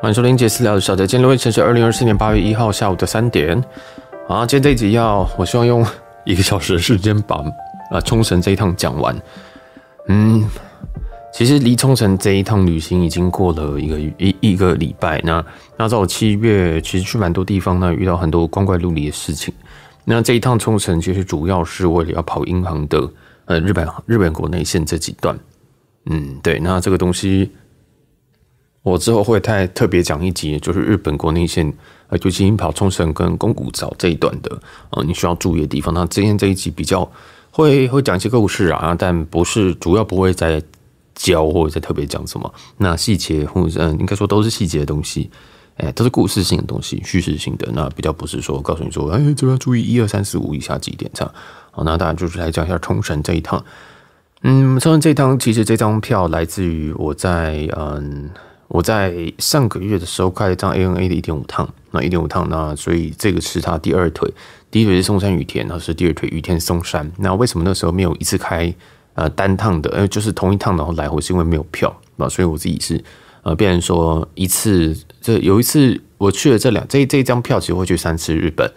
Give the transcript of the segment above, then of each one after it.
欢迎收听《杰斯聊的小再今天位，现是二零二四年八月一号下午的三点。好，今天这一集要，我希望用一个小时的时间把啊 冲绳这一趟讲完。嗯，其实离冲绳这一趟旅行已经过了一个一一个礼拜。那那在我七月，其实去蛮多地方呢，遇到很多光怪陆离的事情。那这一趟冲绳，其实主要是为了要跑银行的，呃，日本日本国内线这几段。嗯，对，那这个东西。我之后会太特别讲一集，就是日本国内线，呃，就进行跑冲绳跟宫古早这一段的，啊，你需要注意的地方。那今天这一集比较会会讲一些故事啊，但不是主要不会再教或者再特别讲什么，那细节或者嗯，应该说都是细节的东西，哎，都是故事性的东西，叙事性的。那比较不是说告诉你说，哎，这边注意一二三四五以下几点这样。好，那大家就是来讲一下冲绳这一趟。嗯，冲绳这一趟其实这张票来自于我在嗯。我在上个月的时候开一张 ANA 的一点五趟，那一点五趟，那所以这个是它第二腿，第一腿是松山雨田，然后是第二腿雨田松山。那为什么那时候没有一次开呃单趟的？因为就是同一趟然后来回是因为没有票啊，所以我自己是呃变成说一次这有一次我去了这两这这一张票其实会去三次日本。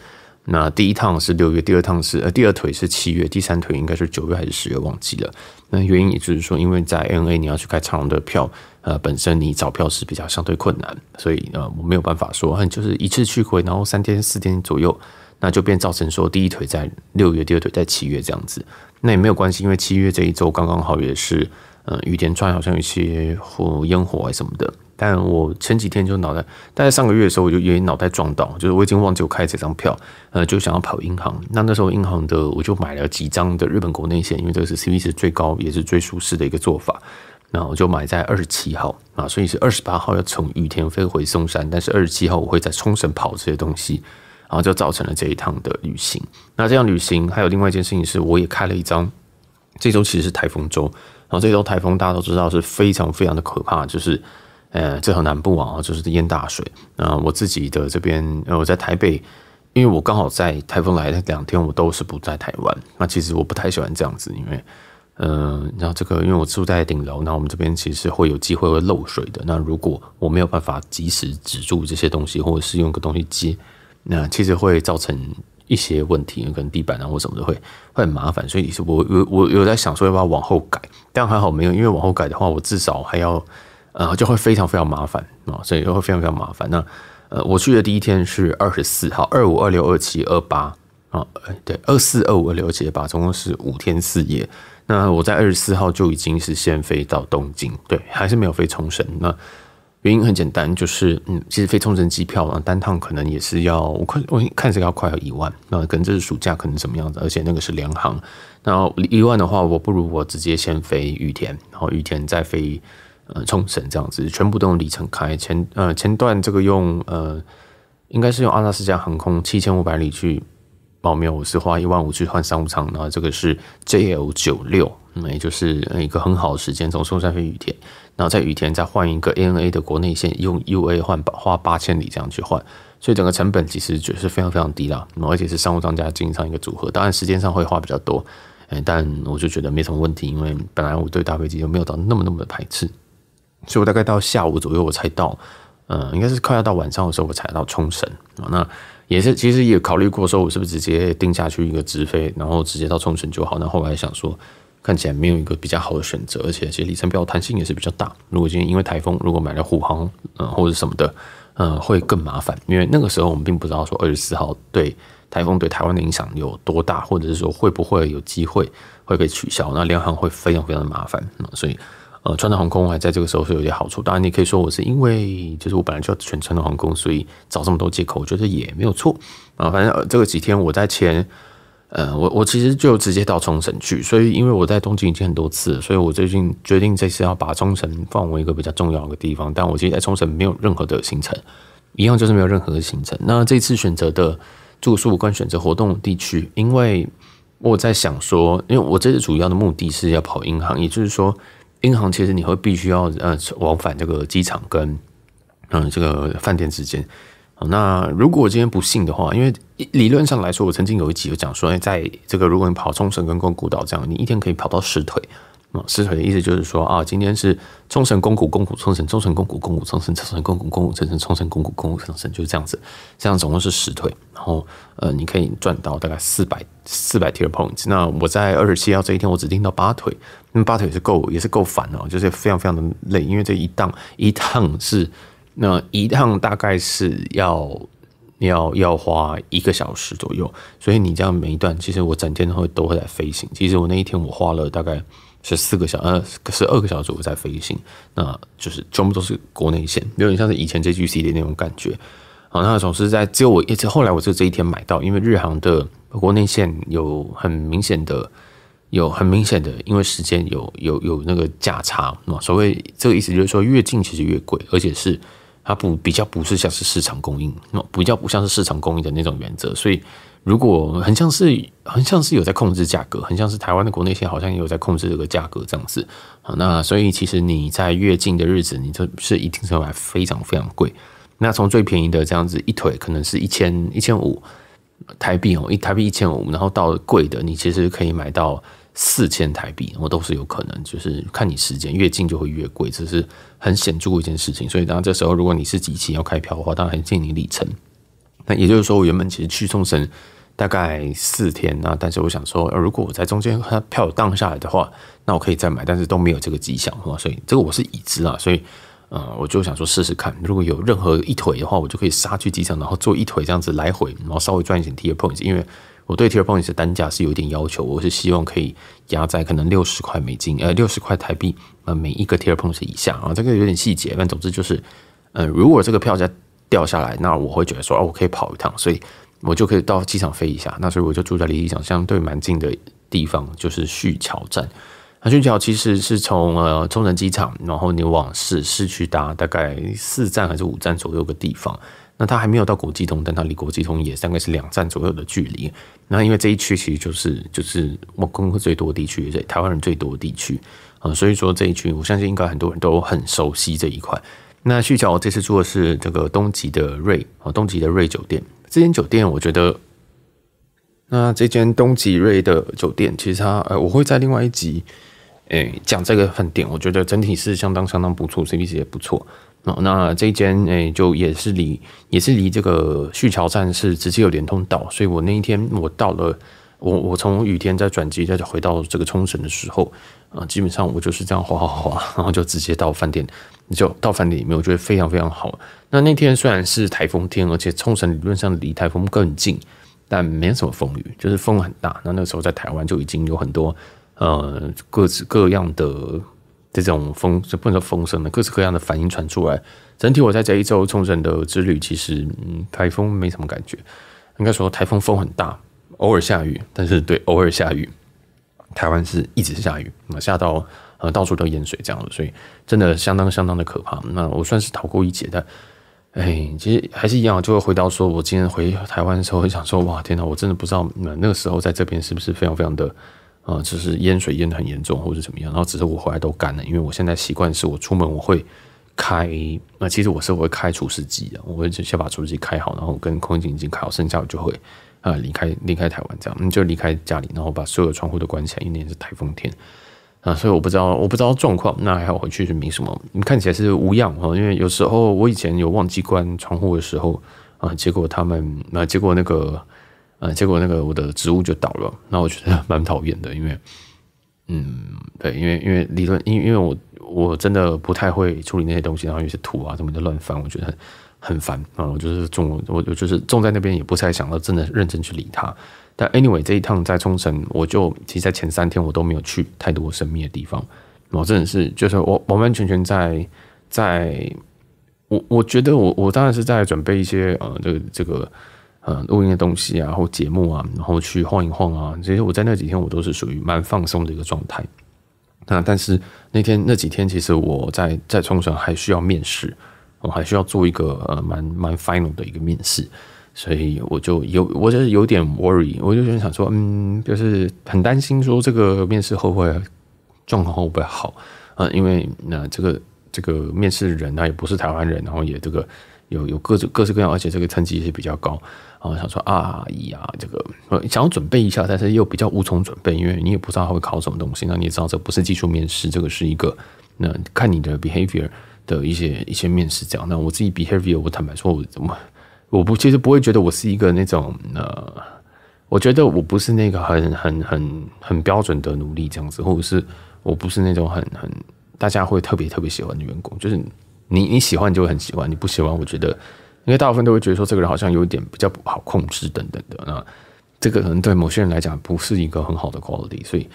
那第一趟是六月，第二趟是呃第二腿是七月，第三腿应该是九月还是十月忘记了。那原因也就是说，因为在 A N A 你要去开长龙的票，呃，本身你找票是比较相对困难，所以呃我没有办法说，就是一次去回，然后三天四天左右，那就变造成说第一腿在六月，第二腿在七月这样子，那也没有关系，因为七月这一周刚刚好也是。嗯，雨田川好像有些火烟火啊什么的，但我前几天就脑袋，大概上个月的时候我就点脑袋撞到，就是我已经忘记我开这张票，呃，就想要跑银行。那那时候银行的我就买了几张的日本国内线，因为这个是 CV 值最高也是最舒适的一个做法。那我就买在二十七号啊，所以是二十八号要从雨田飞回松山，但是二十七号我会在冲绳跑这些东西，然后就造成了这一趟的旅行。那这样旅行还有另外一件事情是，我也开了一张，这周其实是台风周。然后这周台风大家都知道是非常非常的可怕，就是呃，这头南部啊，就是淹大水。那我自己的这边，我在台北，因为我刚好在台风来的两天，我都是不在台湾。那其实我不太喜欢这样子，因为嗯，然后这个因为我住在顶楼，那我们这边其实会有机会会漏水的。那如果我没有办法及时止住这些东西，或者是用个东西接，那其实会造成。一些问题，可能地板啊或什么都会会很麻烦，所以是我我有在想说要不要往后改，但还好没有，因为往后改的话，我至少还要，呃，就会非常非常麻烦啊，所以会非常非常麻烦。那呃，我去的第一天是二十四号，二五、二六、二七、二八啊，对，二四、二五、二六、二七、二八，总共是五天四夜。那我在二十四号就已经是先飞到东京，对，还是没有飞冲绳。那原因很简单，就是嗯，其实飞冲绳机票嘛，单趟可能也是要我看我看是要快要一万，那可能这是暑假可能怎么样子，而且那个是联航，那一万的话，我不如我直接先飞羽田，然后羽田再飞呃冲绳这样子，全部都用里程开前呃前段这个用呃应该是用阿拉斯加航空七千五百里去，保没有？我是花一万五去换商务舱，然后这个是 JL 九六，那也就是一个很好的时间，从松山飞羽田。然后在雨田再换一个 ANA 的国内线，用 UA 换花八千里这样去换，所以整个成本其实是非常非常低了。而且是商务商家经营上一个组合，当然时间上会花比较多，但我就觉得没什么问题，因为本来我对大飞机就没有到那么那么的排斥。所以我大概到下午左右我才到，嗯，应该是快要到晚上的时候我才到冲绳啊。那也是其实也考虑过说，我是不是直接定下去一个直飞，然后直接到冲绳就好。那后来想说。看起来没有一个比较好的选择，而且其实里程表弹性也是比较大。如果今天因为台风，如果买了虎航，嗯，或者什么的，嗯，会更麻烦，因为那个时候我们并不知道说二十四号对台风对台湾的影响有多大，或者是说会不会有机会会被取消，那联航会非常非常的麻烦。嗯。所以，呃，川航航空还在这个时候是有些好处。当然，你可以说我是因为，就是我本来就选川的航空，所以找这么多借口，我觉得也没有错啊。反正这个几天我在前。呃，我我其实就直接到冲绳去，所以因为我在东京已经很多次，所以我最近决定这次要把冲绳放为一个比较重要的地方。但我其实在冲绳没有任何的行程，一样就是没有任何的行程。那这次选择的住宿观选择活动地区，因为我在想说，因为我这次主要的目的是要跑银行，也就是说，银行其实你会必须要呃往返这个机场跟嗯这个饭店之间。那如果今天不信的话，因为理论上来说，我曾经有一集有讲说，哎，在这个如果你跑冲绳跟宫古岛这样，你一天可以跑到十腿。那十腿的意思就是说啊，今天是冲绳宫古宫古冲绳冲绳宫古宫古冲绳冲绳宫古宫古冲绳冲绳宫古宫古冲绳，就是这样子，这样总共是十腿。然后呃，你可以赚到大概四百四百 tier points。那我在二十七号这一天，我只听到八腿，那八腿也是够也是够烦哦，就是非常非常的累，因为这一档一趟是。那一趟大概是要要要花一个小时左右，所以你这样每一段其实我整天都会都会在飞行。其实我那一天我花了大概是四个小呃，十二个小时左右在飞行，那就是全部都是国内线，有点像是以前 j g C 的那种感觉好，那总是在只有我一直后来我就这一天买到，因为日航的国内线有很明显的有很明显的，因为时间有有有那个价差，嘛，所谓这个意思就是说越近其实越贵，而且是。它不比较不是像是市场供应，那比较不像是市场供应的那种原则，所以如果很像是很像是有在控制价格，很像是台湾的国内线好像也有在控制这个价格这样子。那所以其实你在越境的日子，你就是一定程度非常非常贵。那从最便宜的这样子一腿可能是一千一千五台币哦，一台币一千五，然后到贵的你其实可以买到。四千台币，我都是有可能，就是看你时间越近就会越贵，这是很显著的一件事情。所以，当然这时候如果你是机勤要开票的话，当然建议你里程。那也就是说，我原本其实去冲绳大概四天啊，但是我想说，如果我在中间它票荡下来的话，那我可以再买，但是都没有这个迹象，所以这个我是已知啊。所以，呃，我就想说试试看，如果有任何一腿的话，我就可以杀去机场，然后坐一腿这样子来回，然后稍微赚一点贴的 point，因为。我对 Tier Points 的单价是有点要求，我是希望可以压在可能六十块美金，呃，六十块台币，呃，每一个 Tier Points 以下啊，这个有点细节，但总之就是，呃，如果这个票价掉下来，那我会觉得说，哦，我可以跑一趟，所以我就可以到机场飞一下，那所以我就住在离机场相对蛮近的地方，就是旭桥站。那旭桥其实是从呃冲绳机场，然后你往市市区搭，大概四站还是五站左右个地方。那它还没有到国际通，但它离国际通也大概是两站左右的距离。那因为这一区其实就是就是我工作最多的地区，台湾人最多的地区啊，所以说这一区我相信应该很多人都很熟悉这一块。那旭桥这次住的是这个东极的瑞啊，东极的瑞酒店。这间酒店我觉得，那这间东极瑞的酒店，其实它呃，我会在另外一集。哎，讲这个饭店，我觉得整体是相当相当不错 c p 值也不错。那那这一间哎，就也是离也是离这个旭桥站是直接有连通道，所以我那一天我到了，我我从雨天再转机再就回到这个冲绳的时候，啊，基本上我就是这样滑滑滑，然后就直接到饭店，就到饭店里面，我觉得非常非常好。那那天虽然是台风天，而且冲绳理论上离台风更近，但没什么风雨，就是风很大。那那时候在台湾就已经有很多。呃，各式各样的这种风，就不能说风声了，各式各样的反应传出来。整体我在这一周冲绳的之旅，其实台风没什么感觉。应该说台风风很大，偶尔下雨，但是对，偶尔下雨。台湾是一直下雨，那下到呃到处都淹水这样子，所以真的相当相当的可怕。那我算是逃过一劫的。哎，其实还是一样，就会回到说我今天回台湾的时候，想说哇天哪，我真的不知道那个时候在这边是不是非常非常的。啊，就是淹水淹的很严重，或者怎么样，然后只是我回来都干了，因为我现在习惯是我出门我会开，那其实我是会开除湿机的，我会先把除湿机开好，然后跟空气已经开好，剩下我就会啊离开离开台湾这样，嗯，就离开家里，然后把所有窗户都关起来，因为那是台风天啊，所以我不知道我不知道状况，那还好回去是没什么，你看起来是无恙哈，因为有时候我以前有忘记关窗户的时候啊，结果他们那结果那个。嗯，结果那个我的植物就倒了，那我觉得 蛮讨厌的，因为，嗯，对，因为因为理论，因因为我我真的不太会处理那些东西，然后有些土啊什么的乱翻，我觉得很很烦啊。我就是种，我我就是种在那边，也不太想到真的认真去理它。但 anyway，这一趟在冲绳，我就其实在前三天我都没有去太多神秘的地方，我真的是就是我完完全全在在，我我觉得我我当然是在准备一些呃这个这个。呃，录音的东西啊，或节目啊，然后去晃一晃啊。其实我在那几天，我都是属于蛮放松的一个状态。那但是那天那几天，其实我在在冲绳还需要面试，我还需要做一个呃蛮蛮 final 的一个面试。所以我就有，我就是有点 worry，我就想说，嗯，就是很担心说这个面试会不会状况会不会好啊？因为那这个这个面试人他也不是台湾人，然后也这个有有各种各式各样，而且这个成绩也是比较高。啊，想说啊呀，这个呃，想要准备一下，但是又比较无从准备，因为你也不知道他会考什么东西。那你也知道，这不是技术面试，这个是一个那看你的 behavior 的一些一些面试这样。那我自己 behavior，我坦白说，我我我不其实不会觉得我是一个那种呃，我觉得我不是那个很很很很标准的努力这样子，或者是我不是那种很很大家会特别特别喜欢的员工。就是你你喜欢，你就很喜欢；你不喜欢，我觉得。因为大部分都会觉得说这个人好像有一点比较不好控制等等的，那这个可能对某些人来讲不是一个很好的 quality。所以，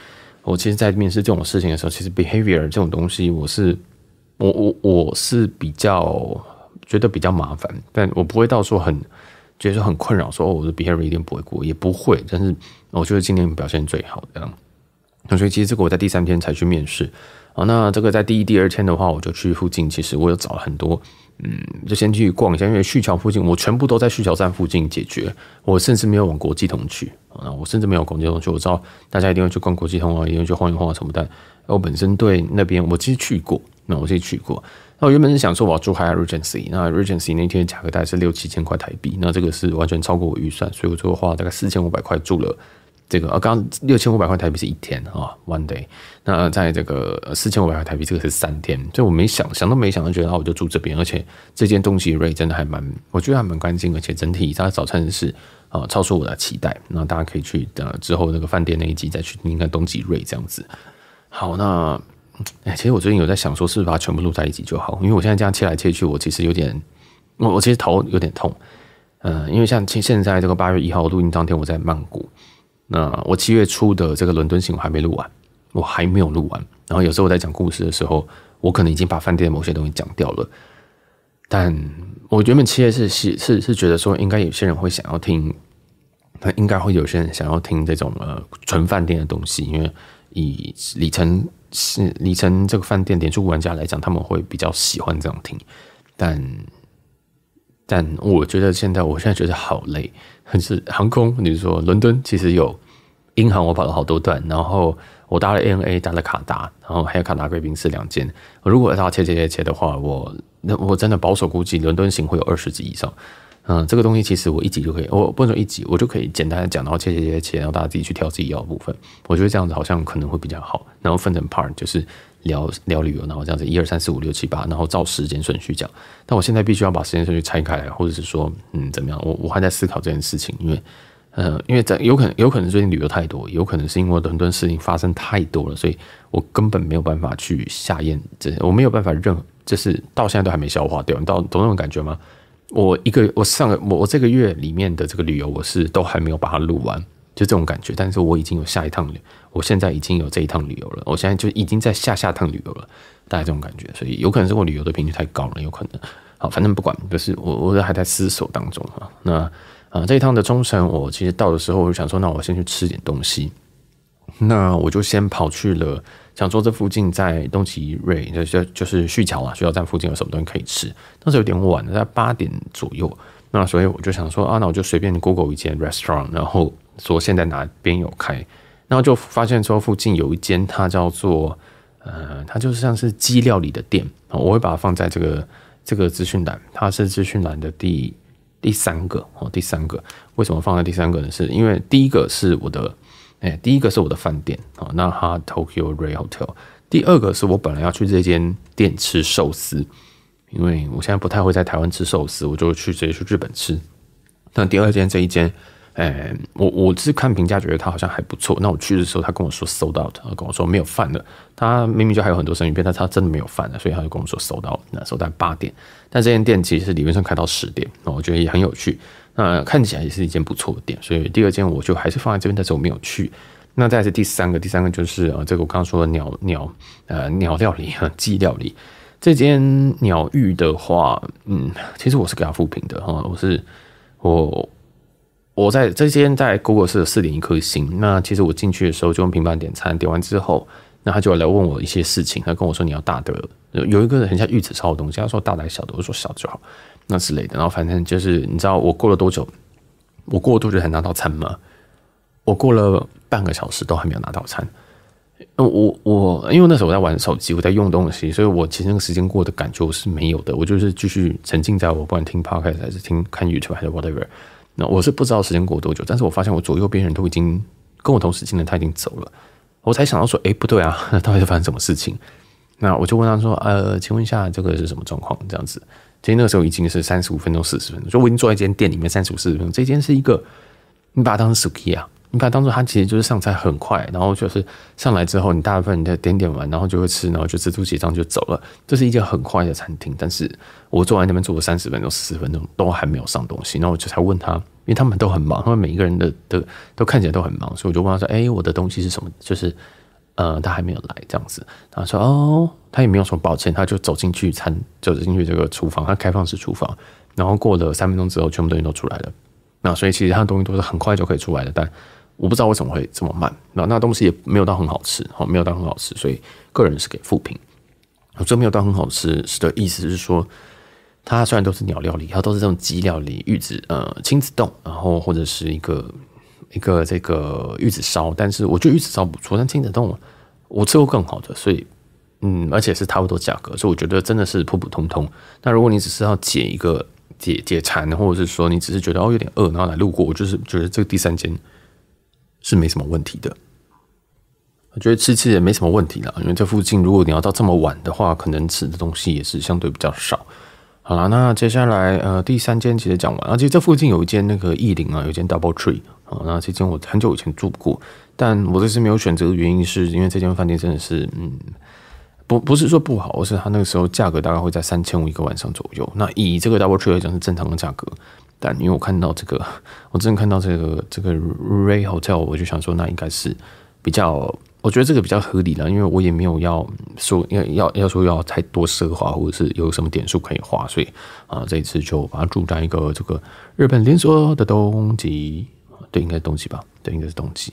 我其实，在面试这种事情的时候，其实 behavior 这种东西，我是我我我是比较觉得比较麻烦，但我不会到说很觉得说很困扰，说我的 behavior 一定不会过，也不会。但是，我就是今年表现最好的，所以其实这个我在第三天才去面试啊。那这个在第一、第二天的话，我就去附近，其实我有找了很多。嗯，就先去逛一下，因为旭桥附近，我全部都在旭桥站附近解决，我甚至没有往国际通去啊，我甚至没有国际通去。我知道大家一定会去逛国际通啊，一定会去晃一晃啊什么的。我本身对那边，我其实去过，那我其实去过。那我原本是想说我要住海瑞 c y 那瑞 c y 那一天的价格大概是六七千块台币，那这个是完全超过我预算，所以我最后花了大概四千五百块住了。这个啊，刚六千五百块台币是一天啊，one day。那在这个四千五百块台币，这个是三天。所以我没想想都没想到，觉得啊，我就住这边。而且这间东极瑞真的还蛮，我觉得还蛮干净，而且整体它的早餐是啊，超出我的期待。那大家可以去的之后那个饭店那一集再去看看东极瑞这样子。好，那哎，其实我最近有在想，说是不是把它全部录在一起就好？因为我现在这样切来切去，我其实有点，我我其实头有点痛。嗯，因为像现现在这个八月一号录音当天，我在曼谷。那我七月初的这个伦敦行我还没录完，我还没有录完。然后有时候我在讲故事的时候，我可能已经把饭店的某些东西讲掉了。但我原本七月是是是是觉得说，应该有些人会想要听，那应该会有些人想要听这种呃纯饭店的东西，因为以里程是里程这个饭店点数玩家来讲，他们会比较喜欢这样听，但。但我觉得现在，我现在觉得好累，很是航空。你说伦敦其实有英航，我跑了好多段，然后我搭了 A n A，搭了卡达，然后还有卡达贵宾室两间。如果要家切切切切的话，我那我真的保守估计，伦敦行会有二十集以上。嗯，这个东西其实我一集就可以，我不能说一集，我就可以简单的讲，然后切切切切，然后大家自己去挑自己要的部分。我觉得这样子好像可能会比较好，然后分成 part 就是。聊聊旅游，然后这样子，一二三四五六七八，然后照时间顺序讲。但我现在必须要把时间顺序拆开，来，或者是说，嗯，怎么样？我我还在思考这件事情，因为，呃，因为在有可能有可能最近旅游太多，有可能是因为很多事情发生太多了，所以我根本没有办法去下咽这，我没有办法任，就是到现在都还没消化掉，你到懂那种感觉吗？我一个我上个我我这个月里面的这个旅游，我是都还没有把它录完。就这种感觉，但是我已经有下一趟，旅，我现在已经有这一趟旅游了，我现在就已经在下下趟旅游了，大概这种感觉，所以有可能是我旅游的频率太高了，有可能。好，反正不管，就是我，我还在思索当中哈。那啊，这一趟的中程，我其实到的时候，我就想说，那我先去吃点东西。那我就先跑去了，想说这附近在东急瑞，就就就是旭桥啊，旭桥站附近有什么东西可以吃？当时有点晚，在八点左右，那所以我就想说，啊，那我就随便 Google 一间 restaurant，然后。说现在哪边有开，然后就发现说附近有一间，它叫做呃，它就像是鸡料理的店。我会把它放在这个这个资讯栏，它是资讯栏的第第三个哦，第三个。为什么放在第三个呢？是因为第一个是我的，哎，第一个是我的饭店哦，那哈 Tokyo r a y a Hotel。第二个是我本来要去这间店吃寿司，因为我现在不太会在台湾吃寿司，我就去直接去日本吃。那第二间这一间。哎，我我是看评价觉得他好像还不错，那我去的时候他跟我说搜到的，跟我说没有饭了，他明明就还有很多生鱼片，是他真的没有饭了，所以他就跟我说搜到那搜到八点，但这间店其实理论上开到十点，那我觉得也很有趣，那看起来也是一间不错的店，所以第二间我就还是放在这边，但是我没有去。那再是第三个，第三个就是呃，这个我刚刚说的鸟鸟呃鸟料理和 鸡料理，这间鸟浴的话，嗯，其实我是给他复评的哈，我是我。我在这间在 Google 是四点一颗星。那其实我进去的时候就用平板点餐，点完之后，那他就来问我一些事情，他跟我说你要大的，有一个很像玉子烧的东西。他说大的还是小的，我说小的就好，那之类的。然后反正就是你知道我过了多久？我过了多久才拿到餐吗？我过了半个小时都还没有拿到餐。我我因为那时候我在玩手机，我在用东西，所以我其实那个时间过的感觉我是没有的。我就是继续沉浸在我不管听 Podcast 还是听看 YouTube 还是 whatever。那我是不知道时间过了多久，但是我发现我左右边人都已经跟我同时进来，他已经走了，我才想到说，哎，不对啊，到底是发生什么事情？那我就问他说，呃，请问一下这个是什么状况？这样子，其实那个时候已经是三十五分钟、四十分钟，就我已经坐在一间店里面三十五、四十分钟，这间是一个，你把它当成 s u k i 啊。你把它当做它其实就是上菜很快，然后就是上来之后，你大部分你点点完，然后就会吃，然后就自助几张就走了。这是一家很快的餐厅，但是我坐在那边坐了三十分钟、四十分钟都还没有上东西，然后我就才问他，因为他们都很忙，他们每一个人的的都看起来都很忙，所以我就问他说：“哎，我的东西是什么？”就是，呃，他还没有来这样子。他说：“哦，他也没有什么抱歉，他就走进去餐，走进去这个厨房，他开放式厨房，然后过了三分钟之后，全部东西都出来了。那所以其实他的东西都是很快就可以出来的，但……我不知道为什么会这么慢。那那东西也没有到很好吃，哈，没有到很好吃，所以个人是给负评。我这没有到很好吃，的意思是说，它虽然都是鸟料理，它都是这种鸡料理、玉子呃、亲子冻，然后或者是一个一个这个玉子烧，但是我觉得玉子烧不错，但亲子冻我吃过更好的，所以嗯，而且是差不多价格，所以我觉得真的是普普通通。那如果你只是要解一个解解馋，或者是说你只是觉得哦有点饿，然后来路过，我就是觉得这个第三间。是没什么问题的，我觉得吃吃也没什么问题啦，因为这附近如果你要到这么晚的话，可能吃的东西也是相对比较少。好了，那接下来呃第三间其实讲完，而且这附近有一间那个意林啊，有一间 Double Tree 啊，那这间我很久以前住过，但我这次没有选择的原因是因为这间饭店真的是嗯不不是说不好，而是它那个时候价格大概会在三千五一个晚上左右，那以这个 Double Tree 来讲是正常的价格。但因为我看到这个，我真的看到这个这个 Ray Hotel，我就想说，那应该是比较，我觉得这个比较合理了。因为我也没有要说，要要要说要太多奢华，或者是有什么点数可以花，所以啊，这一次就把它住在一个这个日本连锁的东极，对，应该东极吧，对，应该是东极。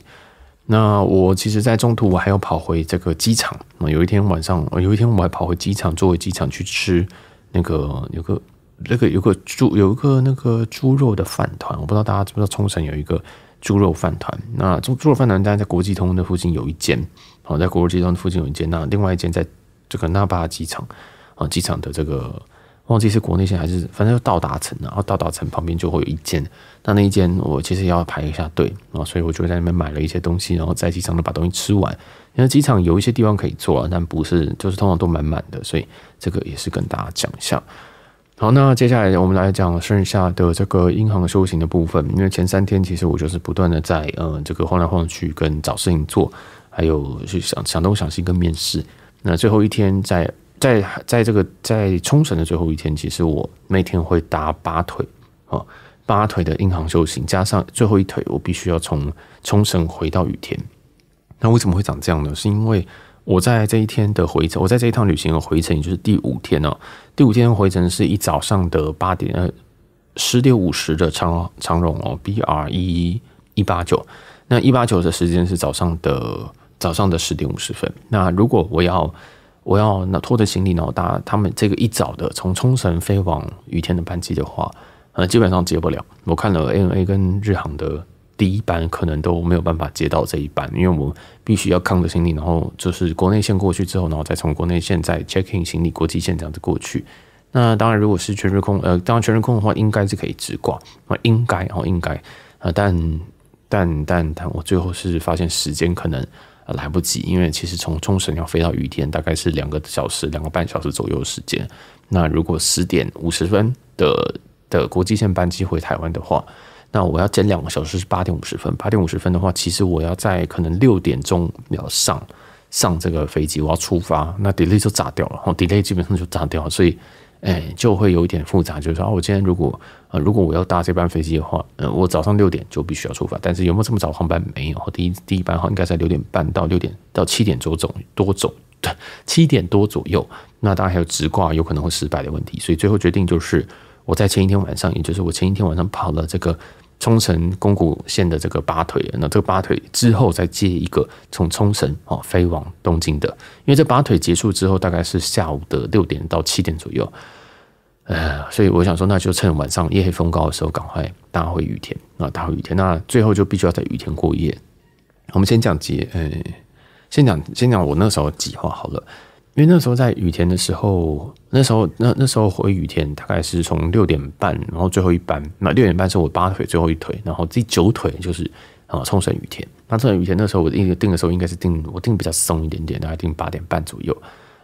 那我其实，在中途我还要跑回这个机场。啊，有一天晚上，有一天我还跑回机场，作为机场去吃那个有个。那个有个猪有一个那个猪肉的饭团，我不知道大家知不知道冲绳有一个猪肉饭团。那猪猪肉饭团，当然在国际通的附近有一间，好在国际通附近有一间。那另外一间在这个那霸机场啊，机场的这个忘记是国内线还是反正就到达城，然后到达城旁边就会有一间。那那一间我其实要排一下队啊，所以我就在那边买了一些东西，然后在机场都把东西吃完。因为机场有一些地方可以坐，但不是就是通常都满满的，所以这个也是跟大家讲一下。好，那接下来我们来讲剩下的这个银行修行的部分。因为前三天其实我就是不断的在嗯这个晃来晃去，跟找事情做，还有去想想东想西跟面试。那最后一天在在在这个在冲绳的最后一天，其实我每天会搭八腿啊，八腿的银行修行，加上最后一腿，我必须要从冲绳回到雨田。那为什么会长这样呢？是因为。我在这一天的回程，我在这一趟旅行的回程，也就是第五天哦。第五天回程是一早上的八点呃十点五十的长长荣哦，B R 一一八九，那一八九的时间是早上的早上的十点五十分。那如果我要我要那拖着行李呢，搭他们这个一早的从冲绳飞往雨天的班机的话，呃，基本上接不了。我看了 A N A 跟日航的。第一班可能都没有办法接到这一班，因为我们必须要扛着行李，然后就是国内线过去之后，然后再从国内线再 checking 行李国际线这样子过去。那当然，如果是全日空，呃，当然全日空的话，应该是可以直挂，啊，应该，哦，应该，啊，但但但但，我最后是发现时间可能来不及，因为其实从冲绳要飞到雨天，大概是两个小时、两个半小时左右时间。那如果十点五十分的的国际线班机回台湾的话，那我要减两个小时是八点五十分，八点五十分的话，其实我要在可能六点钟要上上这个飞机，我要出发，那 delay 就炸掉了，delay 基本上就炸掉，所以，哎，就会有一点复杂，就是说啊，我今天如果呃，如果我要搭这班飞机的话，呃，我早上六点就必须要出发，但是有没有这么早航班没有，第一第一班哈应该在六点半到六点到七点左总多走，七点多左右，那当然还有直挂有可能会失败的问题，所以最后决定就是我在前一天晚上，也就是我前一天晚上跑了这个。冲绳宫古线的这个八腿，那这个八腿之后再接一个从冲绳哦飞往东京的，因为这八腿结束之后大概是下午的六点到七点左右，呃，所以我想说，那就趁晚上夜黑风高的时候赶快搭回雨田那搭回雨田，那最后就必须要在雨天过夜。我们先讲结，呃，先讲先讲我那时候计划好了。因为那时候在雨田的时候，那时候那那时候回雨田，大概是从六点半，然后最后一班。那六点半是我八腿最后一腿，然后第九腿就是啊冲绳雨田。那冲绳雨田那时候我定定的时候，应该是定我定比较松一点点，大概定八点半左右。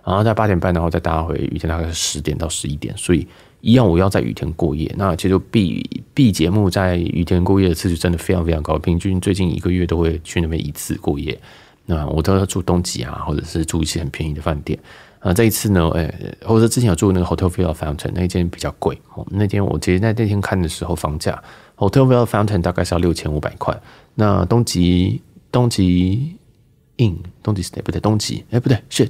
然后在八点半然后再搭回雨田，大概是十点到十一点。所以一样，我要在雨田过夜。那其实就 B B 节目在雨田过夜的次数真的非常非常高，平均最近一个月都会去那边一次过夜。那我都要住东极啊，或者是住一些很便宜的饭店啊。这一次呢，哎，或者说之前有住那个 Hotel Villa Fountain 那一间比较贵。那天我其实在那天看的时候，房价 Hotel Villa Fountain 大概是要六千五百块。那东极东极 In 东极 Stay 不对东极哎不对是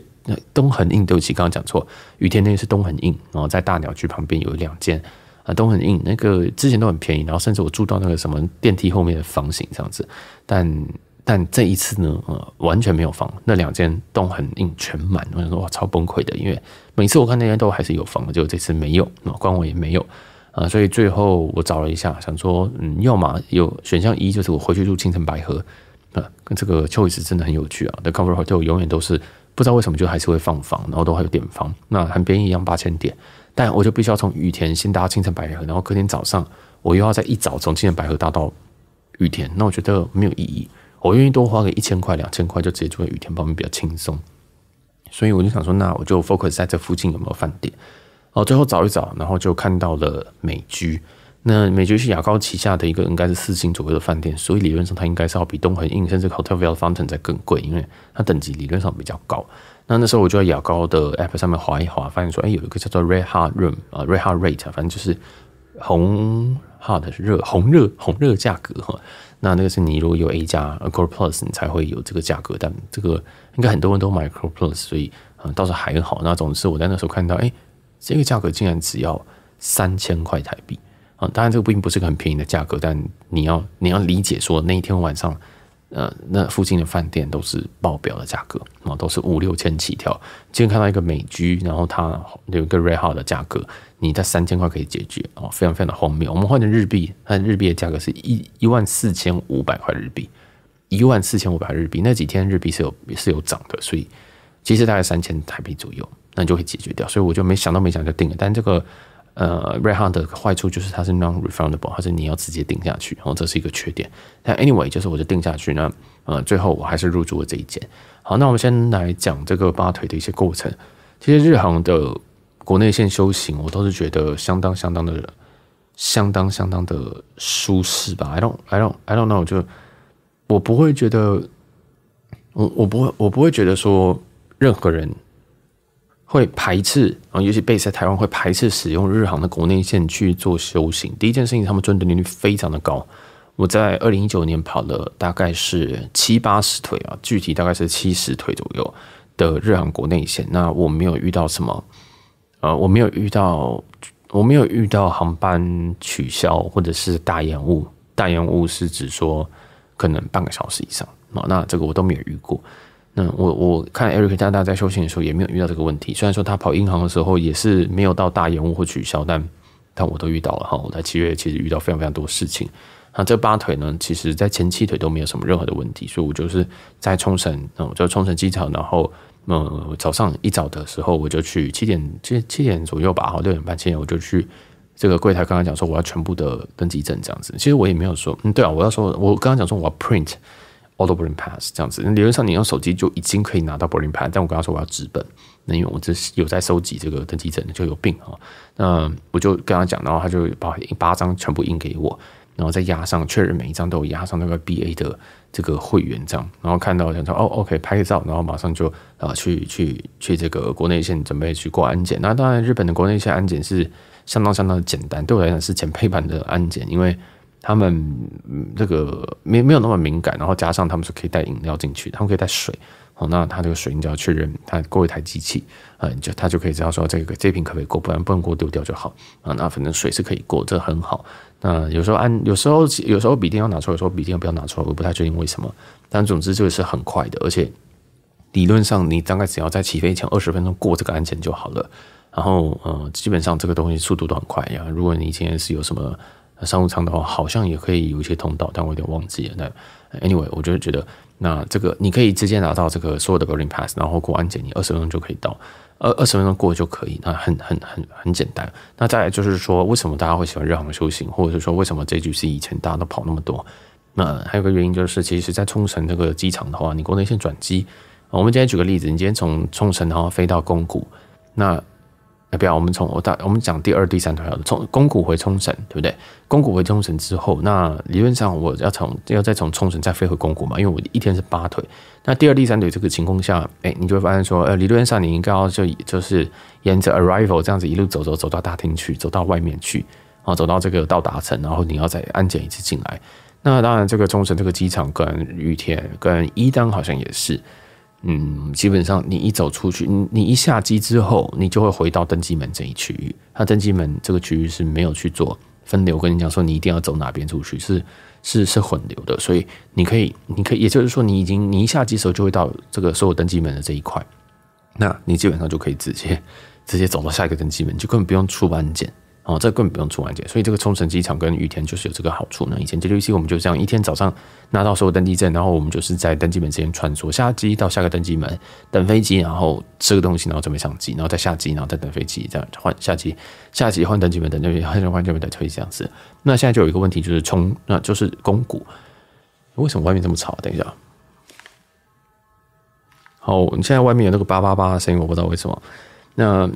东恒 In 对不起刚刚讲错。雨天那个是东恒 In，然后在大鸟居旁边有两间啊东恒 In 那个之前都很便宜，然后甚至我住到那个什么电梯后面的房型这样子，但。但这一次呢，呃，完全没有房，那两间都很硬，全满。我想说，哇，超崩溃的。因为每次我看那边都还是有房，结果这次没有，那官网也没有啊。所以最后我找了一下，想说，嗯，要么有选项一，就是我回去住青城白河啊。跟这个秋雨是真的很有趣啊。The Cover Hotel 永远都是不知道为什么，就还是会放房，然后都还有点房，那很便宜，一样八千点。但我就必须要从雨田先搭青城白河，然后隔天早上我又要再一早从青城白河搭到雨田，那我觉得没有意义。我愿意多花个一千块、两千块，就直接住在雨天旁边比较轻松，所以我就想说，那我就 focus 在这附近有没有饭店。哦，最后找一找，然后就看到了美居。那美居是雅高旗下的一个，应该是四星左右的饭店，所以理论上它应该是要比东恒印甚至 Hotelville a i n 在更贵，因为它等级理论上比较高。那那时候我就在雅高的 app 上面划一划，发现说，哎，有一个叫做 Red Hot Room 啊，Red Hot Rate 啊，反正就是红 hot 热红热红热价格哈。那那个是你如果有 A 加，Core A Plus，你才会有这个价格，但这个应该很多人都买 Core Plus，所以嗯，倒是还好。那总之我在那时候看到，哎，这个价格竟然只要三千块台币，啊，当然这个并不是个很便宜的价格，但你要你要理解说那一天晚上。呃，那附近的饭店都是爆表的价格啊，都是五六千起跳。今天看到一个美居，然后它有一个 Red Hot 的价格，你在三千块可以解决哦，非常非常的荒谬。我们换成日币，它日币的价格是一一万四千五百块日币，一万四千五百日币。那几天日币是有是有涨的，所以其实大概三千台币左右，那你就会解决掉。所以我就没想都没想就定了，但这个。呃，瑞航的坏处就是它是 non-refundable，它是你要直接定下去，然后这是一个缺点。但 anyway，就是我就定下去呢，呃，最后我还是入住了这一间。好，那我们先来讲这个八腿的一些过程。其实日航的国内线修行，我都是觉得相当相当的、相当相当的舒适吧。I don't, I don't, I don't know。就我不会觉得，我我不会我不会觉得说任何人。会排斥啊，尤其被在台湾会排斥使用日航的国内线去做修行。第一件事情，他们准点率非常的高。我在二零一九年跑了大概是七八十腿啊，具体大概是七十腿左右的日航国内线。那我没有遇到什么，呃，我没有遇到，我没有遇到航班取消或者是大延误。大延误是指说可能半个小时以上啊，那这个我都没有遇过。那我我看 Eric 大大在修行的时候也没有遇到这个问题，虽然说他跑银行的时候也是没有到大延误或取消，但但我都遇到了哈。我在七月其实遇到非常非常多事情。那这八腿呢，其实在前七腿都没有什么任何的问题，所以我就是在冲绳，我就冲绳机场，然后嗯早上一早的时候我就去七点七七点左右吧，好六点半七点我就去这个柜台，刚刚讲说我要全部的登记证这样子，其实我也没有说，嗯，对啊，我要说，我刚刚讲说我要 print。all o 奥地 i n g Pass 这样子，理论上你用手机就已经可以拿到 boarding Pass。但我跟他说我要直奔，那因为我这是有在收集这个登机证，就有病啊。那我就跟他讲，然后他就把八张全部印给我，然后再压上，确认每一张都有压上那个 BA 的这个会员样，然后看到，想说哦，OK，拍个照，然后马上就啊，去去去这个国内线，准备去过安检。那当然，日本的国内线安检是相当相当简单，对我来讲是前配版的安检，因为。他们这个没没有那么敏感，然后加上他们是可以带饮料进去，他们可以带水。好，那他这个水，你只要确认他过一台机器啊，就他就可以知道说这个这瓶可不可以过，不然不能过丢掉就好啊。那反正水是可以过，这很好。那有时候按，有时候有时候笔电要拿出来，有时候笔电不要拿出来，我不太确定为什么。但总之就是很快的，而且理论上你大概只要在起飞前二十分钟过这个安检就好了。然后嗯，基本上这个东西速度都很快呀。如果你今天是有什么。商务舱的话，好像也可以有一些通道，但我有点忘记了。那 anyway，我就觉得那这个你可以直接拿到这个所有的 g o r d e n Pass，然后过安检，你二十分钟就可以到，二二十分钟过就可以。那很很很很简单。那再来就是说，为什么大家会喜欢日航的机或者是说为什么这句是以前大家都跑那么多？那还有个原因就是，其实，在冲绳那个机场的话，你国内线转机。我们今天举个例子，你今天从冲绳然后飞到宫古，那。啊，不要！我们从我到我们讲第二、第三腿从宫古回冲绳，对不对？宫古回冲绳之后，那理论上我要从要再从冲绳再飞回宫古嘛？因为我一天是八腿。那第二、第三腿这个情况下，哎，你就会发现说，呃，理论上你应该要就就是沿着 arrival 这样子一路走走走到大厅去，走到外面去啊，走到这个到达层，然后你要再安检一次进来。那当然，这个冲绳这个机场跟羽田跟伊丹好像也是。嗯，基本上你一走出去，你你一下机之后，你就会回到登机门这一区域。它登机门这个区域是没有去做分流，跟你讲说你一定要走哪边出去，是是是混流的。所以你可以，你可以，也就是说，你已经你一下机时候就会到这个所有登机门的这一块。那你基本上就可以直接直接走到下一个登机门，就根本不用出安检。哦，这根本不用出安检，所以这个冲绳机场跟羽田就是有这个好处。呢。以前接六期我们就这样，一天早上拿到所有登机证，然后我们就是在登机门之间穿梭，下机到下个登机门等飞机，然后吃个东西，然后准备上机，然后再下机，然后再等飞机，这样换下机下机换登机门等这边，换这边换这边等飞机这样子。那现在就有一个问题，就是冲那就是肱骨。为什么外面这么吵？等一下，好，我们现在外面有那个叭叭叭的声音，我不知道为什么。那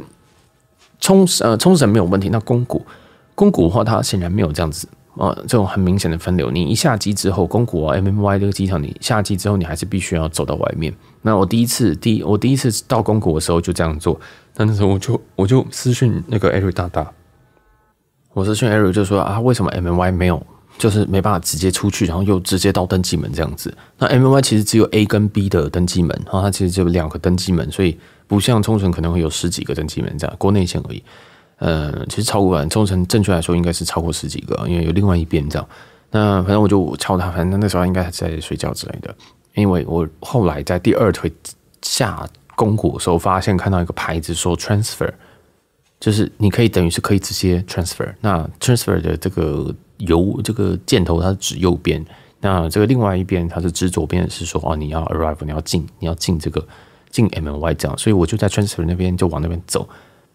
冲呃冲绳没有问题，那宫古，宫古的话它显然没有这样子，呃，这种很明显的分流。你一下机之后，宫古啊 M M Y 这个机场，你下机之后，你还是必须要走到外面。那我第一次第我第一次到宫古的时候就这样做，那那时候我就我就私讯那个 Eric 大大，我私讯 Eric 就说啊，为什么 M M Y 没有？就是没办法直接出去，然后又直接到登记门这样子。那 M Y 其实只有 A 跟 B 的登记门，然后它其实只有两个登记门，所以不像冲绳可能会有十几个登记门这样，国内线而已。嗯，其实超过啊，冲绳正确来说应该是超过十几个，因为有另外一边这样。那反正我就敲他，反正那时候应该还在睡觉之类的。因为我后来在第二腿下拱骨的时候，发现看到一个牌子说 transfer，就是你可以等于是可以直接 transfer。那 transfer 的这个。由这个箭头它指右边，那这个另外一边它是指左边，是说哦，你要 arrive，你要进，你要进这个进 M Y 这样，所以我就在 transfer 那边就往那边走。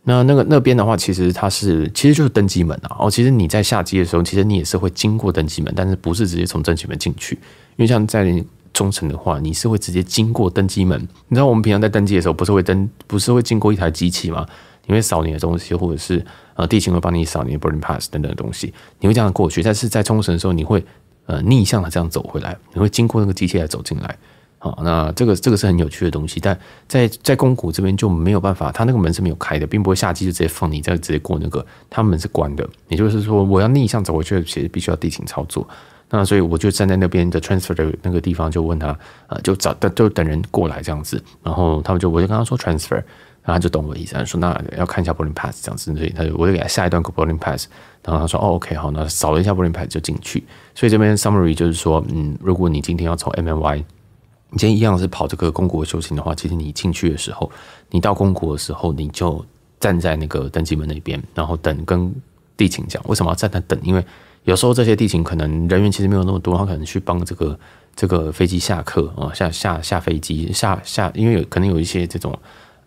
那那个那边的话，其实它是其实就是登机门啊。哦，其实你在下机的时候，其实你也是会经过登机门，但是不是直接从正前面进去？因为像在中层的话，你是会直接经过登机门。你知道我们平常在登机的时候，不是会登，不是会经过一台机器吗？因为扫你的东西，或者是呃，地勤会帮你扫你的 boarding pass 等等的东西，你会这样过去。但是在冲绳的时候，你会呃逆向的这样走回来，你会经过那个机器来走进来。好，那这个这个是很有趣的东西。但在在宫古这边就没有办法，它那个门是没有开的，并不会下机就直接放你，再直接过那个，他们是关的。也就是说，我要逆向走回去，其实必须要地勤操作。那所以我就站在那边的 transfer 的那个地方，就问他呃，就找就等人过来这样子，然后他们就我就跟他说 transfer。然他就懂我的意思，他说：“那要看一下 Bolling Pass 这样子。”所以他就，我就给他下一段 Bolling Pass。然后他说：“哦，OK，好，那扫了一下 Bolling Pass 就进去。”所以这边 Summary 就是说，嗯，如果你今天要从 MNY，你今天一样是跑这个公国修行的话，其实你进去的时候，你到公国的时候，你就站在那个登机门那边，然后等跟地勤讲为什么要站在等，因为有时候这些地勤可能人员其实没有那么多，他可能去帮这个这个飞机下客啊，下下下飞机下下，因为有可能有一些这种。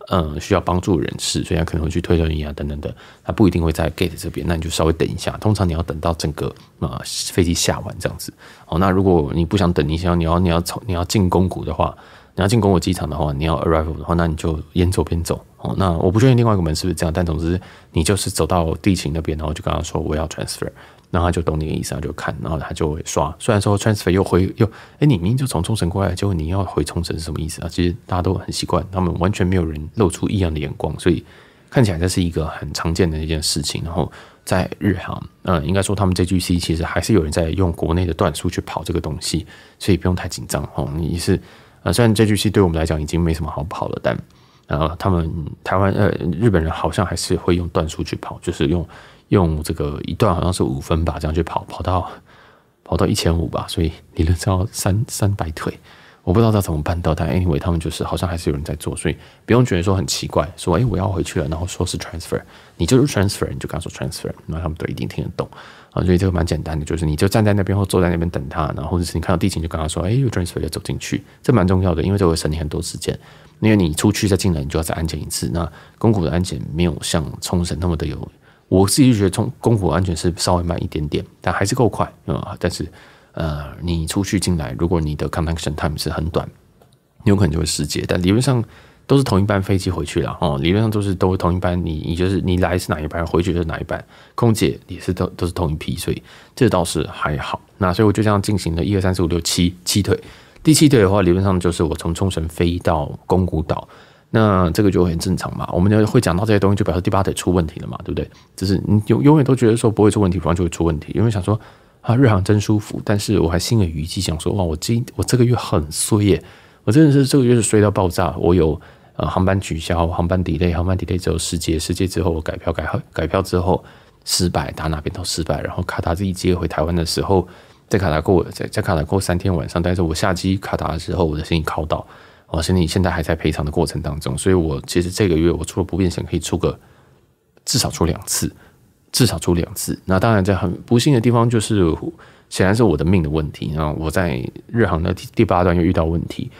嗯，需要帮助人士，所以他可能会去推轮椅啊，等等的，他不一定会在 gate 这边，那你就稍微等一下。通常你要等到整个啊飞机下完这样子。哦，那如果你不想等，你想你要你要从你要进公股的话，你要进攻我机场的话，你要 arrival 的话，那你就沿左边走。哦，那我不确定另外一个门是不是这样，但总之你就是走到地勤那边，然后就跟他说我要 transfer。然后他就懂你的意思，他就看，然后他就会刷。虽然说 transfer 又回又，哎，你明明就从冲绳过来，结果你要回冲绳是什么意思啊？其实大家都很习惯，他们完全没有人露出异样的眼光，所以看起来这是一个很常见的一件事情。然后在日航，嗯，应该说他们 J G C 其实还是有人在用国内的段数去跑这个东西，所以不用太紧张哈。你是啊，虽然 J G C 对我们来讲已经没什么好跑了，但然后他们台湾呃日本人好像还是会用段数去跑，就是用。用这个一段好像是五分吧，这样去跑跑到跑到一千五吧，所以你能道三三百腿，我不知道他怎么办到，但 anyway 他们就是好像还是有人在做，所以不用觉得说很奇怪，说哎我要回去了，然后说是 transfer，你就是 transfer，你就跟他说 transfer，那他们都一定听得懂啊，所以这个蛮简单的，就是你就站在那边或坐在那边等他，然后或者是你看到地勤就跟他说哎，有 transfer 就走进去，这蛮重要的，因为这会省你很多时间，因为你出去再进来，你就要再安检一次，那宫古的安检没有像冲绳那么的有。我自己就觉得冲宫古安全是稍微慢一点点，但还是够快啊。但是，呃，你出去进来，如果你的 connection time 是很短，你有可能就会失接。但理论上都是同一班飞机回去了哦，理论上都是都同一班。你你就是你来是哪一班，回去是哪一班，空姐也是都都是同一批，所以这倒是还好。那所以我就这样进行了一二三四五六七七腿，第七腿的话，理论上就是我从冲绳飞到宫古岛。那这个就很正常嘛，我们就会讲到这些东西，就表示第八腿出问题了嘛，对不对？就是你永永远都觉得说不会出问题，不然就会出问题。因为想说啊，日航真舒服，但是我还心有余悸，想说哇，我今我这个月很衰耶，我真的是这个月是衰到爆炸。我有呃航班取消，航班 delay，航班 delay 之后世界世界之后我改票改号，改票之后失败，打哪边都失败。然后卡塔这一接回台湾的时候，在卡塔过在在卡塔过三天晚上，但是我下机卡塔的时候，我的身体拷倒。哦，是你现在还在赔偿的过程当中，所以我其实这个月我除了不变险，可以出个至少出两次，至少出两次。那当然在很不幸的地方，就是显然是我的命的问题。然后我在日航的第八段又遇到问题。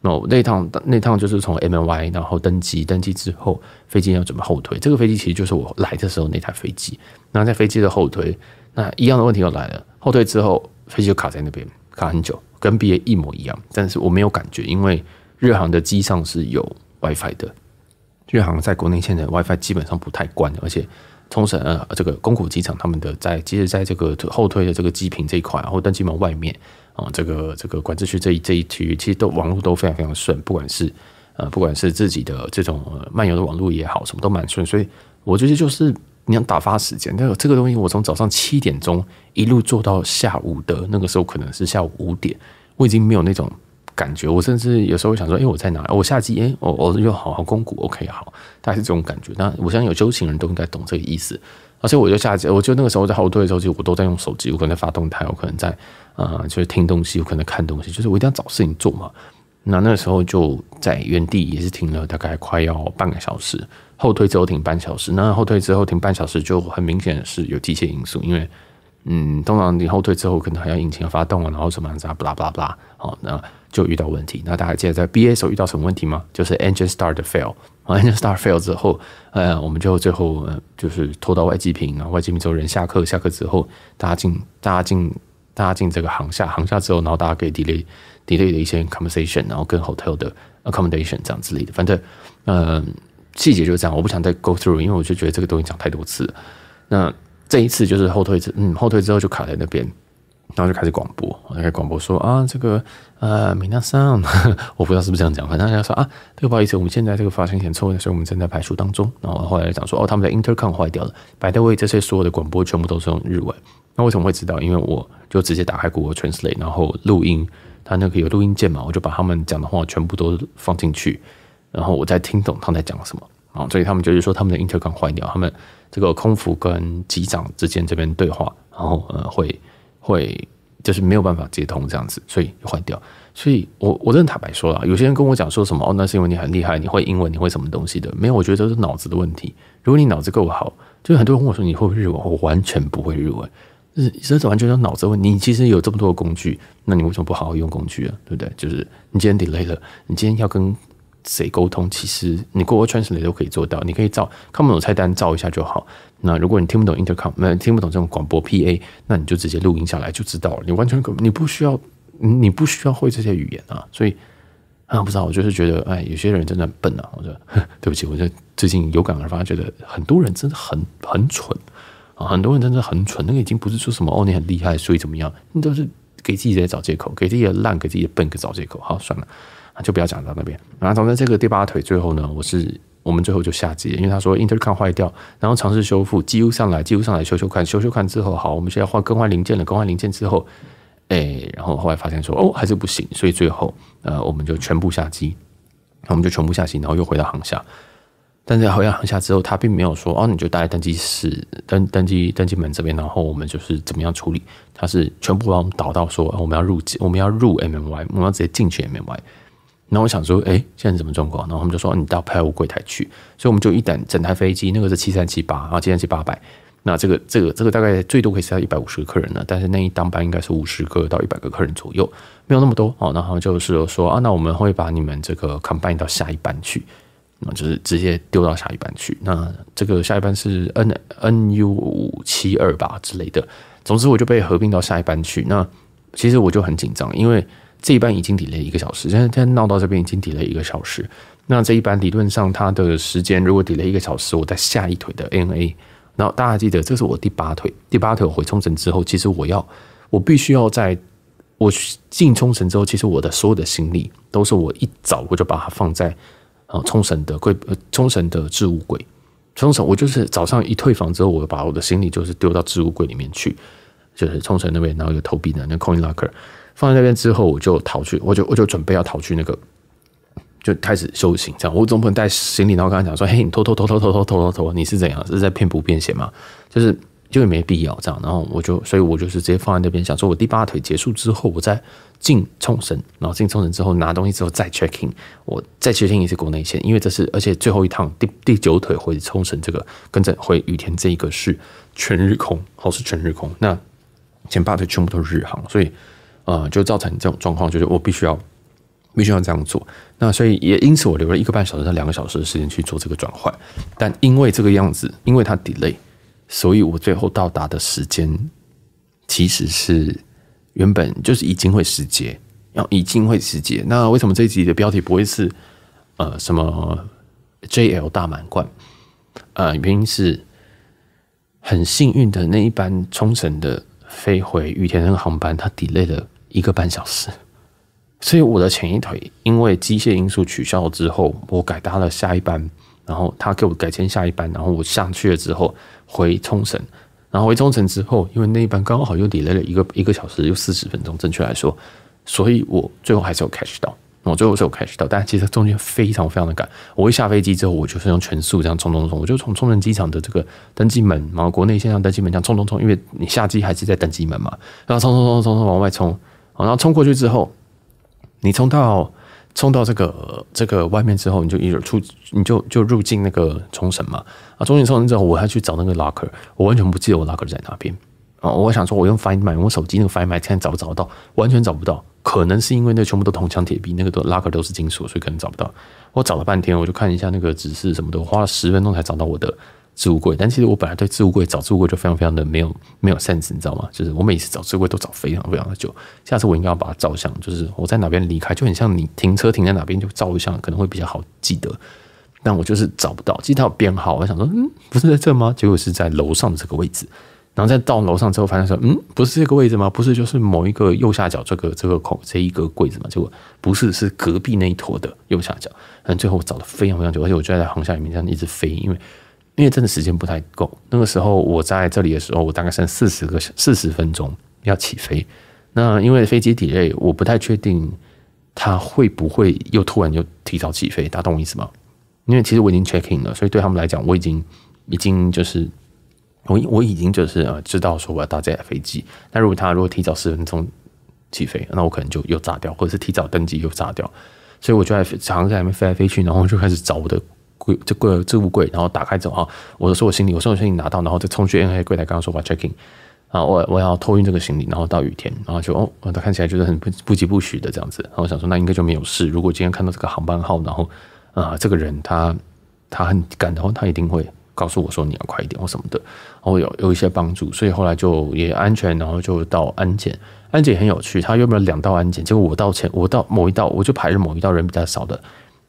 那那趟那趟就是从 MNY，然后登机，登机之后飞机要怎么后退？这个飞机其实就是我来的时候那台飞机。那在飞机的后退，那一样的问题又来了。后退之后飞机就卡在那边，卡很久，跟 B A 一模一样。但是我没有感觉，因为。日航的机上是有 WiFi 的，日航在国内现在 WiFi 基本上不太关，而且冲绳呃这个宫古机场他们的在即使在这个后推的这个机坪这一块，然后登机门外面啊，这个这个管制区这一这一区域，其实都网络都非常非常顺，不管是呃不管是自己的这种漫游的网络也好，什么都蛮顺，所以我觉得就是你想打发时间，那个这个东西我从早上七点钟一路坐到下午的那个时候，可能是下午五点，我已经没有那种。感觉我甚至有时候会想说，哎，我在哪？我下机，哎，我我又好好攻股，OK，好，大概是这种感觉。那我相信有修行人都应该懂这个意思。而且我就下机，我就那个时候在后退的时候，就我都在用手机，我可能在发动态，我可能在啊，就是听东西，我可能看东西，就是我一定要找事情做嘛。那那时候就在原地也是停了大概快要半个小时，后退之后停半小时，那后退之后停半小时，就很明显是有机械因素，因为。嗯，通常你后退之后，可能还要引擎要发动啊，然后什么样子啊，blah b l 好，那就遇到问题。那大家记得在 B A 时候遇到什么问题吗？就是 engine start fail，engine start fail 之后，呃，我们就最后就是拖到外机坪啊，外机坪之后人下课，下课之后大家进，大家进，大家进这个航下，航下之后，然后大家可以 delay，delay 的一些 conversation，然后跟 hotel 的 accommodation 这样之类的。反正，嗯，细节就是这样，我不想再 go through，因为我就觉得这个东西讲太多次，那。这一次就是后退一次，嗯，后退之后就卡在那边，然后就开始广播，开始广播说啊，这个呃，米娜桑，我不知道是不是这样讲，反正人家说啊，这个不好意思，我们现在这个发型很点错误，所以我们正在排除当中。然后后来讲说，哦，他们的 intercom 坏掉了，百 a y 这些所有的广播全部都是用日文。那为什么会知道？因为我就直接打开 Google Translate，然后录音，它那个有录音键嘛，我就把他们讲的话全部都放进去，然后我再听懂他们在讲什么。啊，所以他们就是说他们的 intercom 坏掉，他们这个空服跟机长之间这边对话，然后呃会会就是没有办法接通这样子，所以坏掉。所以，我我真的坦白说了，有些人跟我讲说什么哦，那是因为你很厉害，你会英文，你会什么东西的？没有，我觉得是脑子的问题。如果你脑子够好，就很多人问我说你会不会日文，我完全不会日文，是这是完全说脑子问题。你其实有这么多的工具，那你为什么不好好用工具啊？对不对？就是你今天 delay 了，你今天要跟。谁沟通？其实你过 translate 都可以做到。你可以照看不懂菜单，照一下就好。那如果你听不懂 intercom，听不懂这种广播 PA，那你就直接录音下来就知道了。你完全可，你不需要，你不需要会这些语言啊。所以啊，不知道，我就是觉得，哎，有些人真的笨啊。我说对不起，我这最近有感而发，觉得很多人真的很很蠢啊。很多人真的很蠢，那个已经不是说什么哦，你很厉害，所以怎么样？那都是给自己在找借口，给自己烂，给自己笨，给找借口。好，算了。就不要讲到那边，然后从这个第八腿最后呢，我是我们最后就下机，因为他说 intercon 坏掉，然后尝试修复，机油上来，机油上来修修看，修修看之后，好，我们现在换更换零件了，更换零件之后，哎，然后后来发现说哦还是不行，所以最后呃我们就全部下机，我们就全部下机，然后又回到航下。但是回到航下之后，他并没有说哦你就待在登机室登登机登机门这边，然后我们就是怎么样处理，他是全部把我们导到说我们要入机，我们要入 MMY，我们要直接进去 MMY。然后我想说，哎，现在什么状况？然后他们就说你到派务柜台去。所以我们就一等整台飞机，那个是七三七八，啊，七三七八百。那这个这个这个大概最多可以塞一百五十个客人呢，但是那一当班应该是五十个到一百个客人左右，没有那么多哦。然后就是说啊，那我们会把你们这个 combine 到下一班去，那就是直接丢到下一班去。那这个下一班是 N N U 五七二吧之类的。总之我就被合并到下一班去。那其实我就很紧张，因为。这一班已经抵了一个小时，现在在闹到这边已经抵了一个小时。那这一班理论上，它的时间如果抵了一个小时，我在下一腿的 N A。然后大家记得，这是我第八腿，第八腿我回冲绳之后，其实我要，我必须要在，我进冲绳之后，其实我的所有的行李都是我一早我就把它放在啊冲绳的柜，冲绳的置物柜，冲绳我就是早上一退房之后，我把我的行李就是丢到置物柜里面去，就是冲绳那边，然后有投币的那 coin locker。放在那边之后，我就逃去，我就我就准备要逃去那个，就开始修行这样。我总不能带行李，然后跟他讲说：“嘿，你偷偷偷偷偷偷偷偷，你是怎样是在骗不骗钱吗？就是就也没必要这样。”然后我就，所以我就是直接放在那边，想说我第八腿结束之后，我再进冲绳，然后进冲绳之后拿东西之后再 check in，我再 check in 也是国内线，因为这是而且最后一趟第第九腿回冲绳这个跟着回羽田这一个是全日空，哦是全日空，那前八腿全部都是日航，所以。呃，就造成这种状况，就是我必须要必须要这样做。那所以也因此，我留了一个半小时到两个小时的时间去做这个转换。但因为这个样子，因为它 delay，所以我最后到达的时间其实是原本就是已经会时节，要已经会时节。那为什么这一集的标题不会是呃什么 JL 大满贯？呃，原因是很幸运的那一班冲绳的。飞回羽田那个航班，它 delay 了一个半小时，所以我的前一腿因为机械因素取消了之后，我改搭了下一班，然后他给我改签下一班，然后我上去了之后回冲绳，然后回冲绳之后，因为那一班刚好又 delay 了一个一个小时又四十分钟，正确来说，所以我最后还是有 catch 到。我最后 a t 开始到，但其实中间非常非常的赶。我一下飞机之后，我就是用全速这样冲冲冲，我就从冲绳机场的这个登机门，然后国内线上登机门，这样冲冲冲，因为你下机还是在登机门嘛，然后冲冲冲冲冲往外冲，然后冲过去之后，你冲到冲到这个这个外面之后，你就一出你就就入境那个冲绳嘛，啊，中间冲绳之后，我要去找那个 locker，我完全不记得我 locker 在哪边。啊，我想说，我用 Find My，我手机那个 Find My 现在找不找得到？完全找不到。可能是因为那全部都铜墙铁壁，那个都拉杆都是金属，所以可能找不到。我找了半天，我就看一下那个指示什么的，我花了十分钟才找到我的置物柜。但其实我本来对置物柜找置物柜就非常非常的没有没有 sense，你知道吗？就是我每次找置物柜都找非常非常的久。下次我应该要把它照相，就是我在哪边离开，就很像你停车停在哪边就照一相，可能会比较好记得。但我就是找不到。其实它有编号，我想说，嗯，不是在这吗？结果是在楼上的这个位置。然后再到楼上之后，发现说：“嗯，不是这个位置吗？不是，就是某一个右下角这个这个口，这一个柜子嘛。”结果不是，是隔壁那一坨的右下角。但最后我找了非常非常久，而且我就在航箱里面这样一直飞，因为因为真的时间不太够。那个时候我在这里的时候，我大概剩四十个四十分钟要起飞。那因为飞机底内我不太确定它会不会又突然就提早起飞，打懂我意思吗？因为其实我已经 check in 了，所以对他们来讲，我已经已经就是。我我已经就是呃知道说我要搭这架飞机，但如果他如果提早十分钟起飞，那我可能就又炸掉，或者是提早登机又炸掉，所以我就在常在还没飞来飞去，然后就开始找我的柜这个置物柜，然后打开之后，我的说我行李，我所有行李拿到，然后再冲去 N A 柜台，刚刚说我要 checking 啊，我我要托运这个行李，然后到雨天，然后就哦，他看起来就是很不不急不徐的这样子，然后想说那应该就没有事，如果今天看到这个航班号，然后啊这个人他他很赶的话，他一定会。告诉我说你要快一点或什么的，然后有有一些帮助，所以后来就也安全，然后就到安检。安检很有趣，他原本两道安检？结果我到前，我到某一道，我就排着某一道人比较少的，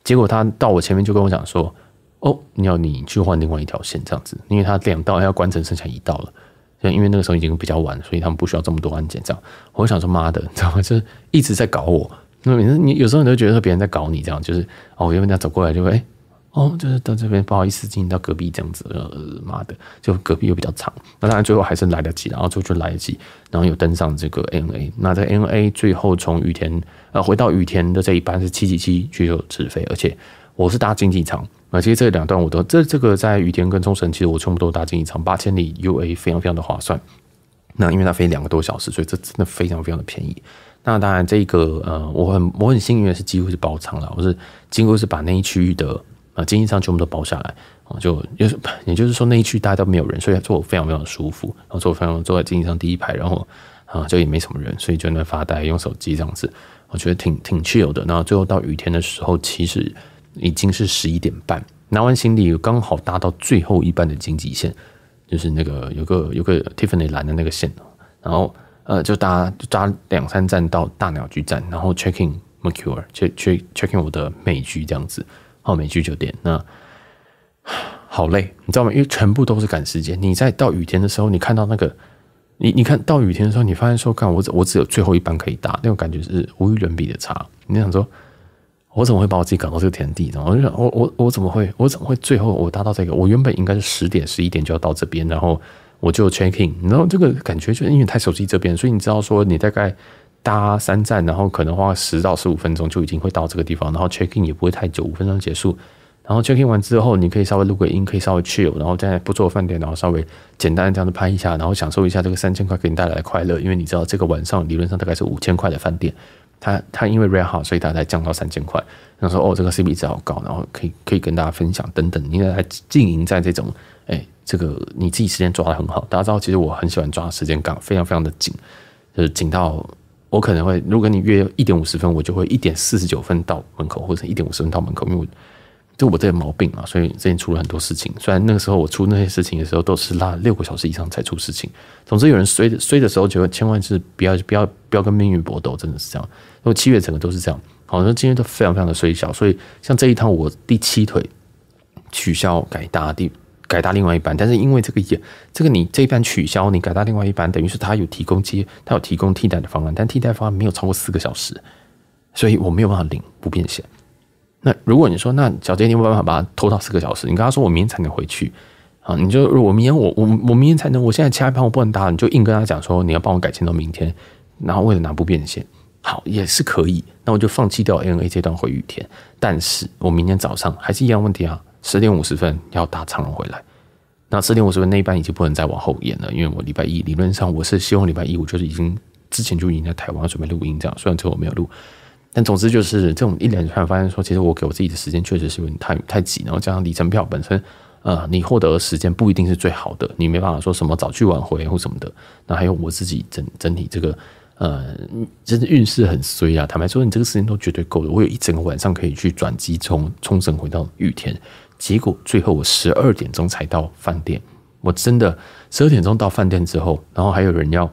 结果他到我前面就跟我讲说：“哦，你要你去换另外一条线这样子，因为他两道要关成剩下一道了。”因为那个时候已经比较晚，所以他们不需要这么多安检。这样我想说妈的，你知道吗？就是一直在搞我，因为你有时候你都觉得别人在搞你，这样就是哦，原本人家走过来就会哎。哦，就是到这边不好意思，进到隔壁这样子，呃，妈的，就隔壁又比较长。那当然最后还是来得及，然后最后就来得及，然后又登上这个 N A。那在 N A 最后从羽田呃回到羽田的这一班是七七七就有直飞，而且我是搭经济舱。而其实这两段我都这这个在羽田跟冲绳，其实我全部都搭经济舱八千里 U A 非常非常的划算。那因为它飞两个多小时，所以这真的非常非常的便宜。那当然这个呃我很我很幸运的是几乎是包舱了，我是几乎是把那一区域的。啊，经济舱全部都包下来，啊，就就是也就是说那一区大家都没有人，所以坐我非常非常舒服，然后坐我非常坐在经济舱第一排，然后啊就也没什么人，所以就在发呆用手机这样子，我觉得挺挺自由的。然后最后到雨天的时候，其实已经是十一点半，拿完行李刚好搭到最后一班的经济线，就是那个有个有个 Tiffany 蓝的那个线，然后呃就搭就搭两三站到大鸟居站，然后 checking m e r c u r e check check checking 我的美居这样子。澳美居酒店，那好累，你知道吗？因为全部都是赶时间。你在到雨天的时候，你看到那个，你你看到雨天的时候，你发现说，看我我只有最后一班可以搭，那种感觉是无与伦比的差。你想说，我怎么会把我自己搞到这个田地？然后我就想，我我我怎么会？我怎么会最后我搭到这个？我原本应该是十点十一点就要到这边，然后我就 check in，然后这个感觉就是因为太熟悉这边，所以你知道说，你大概。搭三站，然后可能花十到十五分钟就已经会到这个地方，然后 check in 也不会太久，五分钟结束。然后 check in 完之后，你可以稍微录个音，可以稍微 chill，然后在不做饭店，然后稍微简单的这样子拍一下，然后享受一下这个三千块给你带来的快乐。因为你知道，这个晚上理论上大概是五千块的饭店，它它因为 rare h o 所以它才降到三千块。然后说哦，这个 C P 值好高，然后可以可以跟大家分享等等。你来经营在这种，哎，这个你自己时间抓的很好。大家知道，其实我很喜欢抓时间，非常非常的紧，就是紧到。我可能会，如果你约一点五十分，我就会一点四十九分到门口，或者一点五十分到门口，因为我就我这毛病啊，所以最近出了很多事情。虽然那个时候我出那些事情的时候，都是拉六个小时以上才出事情。总之，有人衰衰的时候，就千万是不要不要不要跟命运搏斗，真的是这样。因为七月整个都是这样，好像今天都非常非常的衰小。所以像这一趟我第七腿取消改搭第。改搭另外一班，但是因为这个也，这个你这一班取消，你改搭另外一班，等于是他有提供接，他有提供替代的方案，但替代方案没有超过四个小时，所以我没有办法领不变险。那如果你说，那小杰，你有办法把它拖到四个小时？你跟他说，我明天才能回去啊！你就我明天我我我明天才能，我现在其他班我不能搭，你就硬跟他讲说，你要帮我改签到明天，然后为了拿不变险，好也是可以。那我就放弃掉 A N A 这段回雨天，但是我明天早上还是一样问题啊。十点五十分要搭长荣回来，那十点五十分那一班已经不能再往后延了，因为我礼拜一理论上我是希望礼拜一我就是已经之前就已经在台湾准备录音这样，虽然最后没有录，但总之就是这种一连串发现说，其实我给我自己的时间确实是有点太太挤，然后加上里程票本身，呃，你获得的时间不一定是最好的，你没办法说什么早去晚回或什么的。那还有我自己整整体这个，呃，真的运势很衰啊！坦白说，你这个时间都绝对够了。我有一整个晚上可以去转机从冲绳回到玉田。结果最后我十二点钟才到饭店，我真的十二点钟到饭店之后，然后还有人要，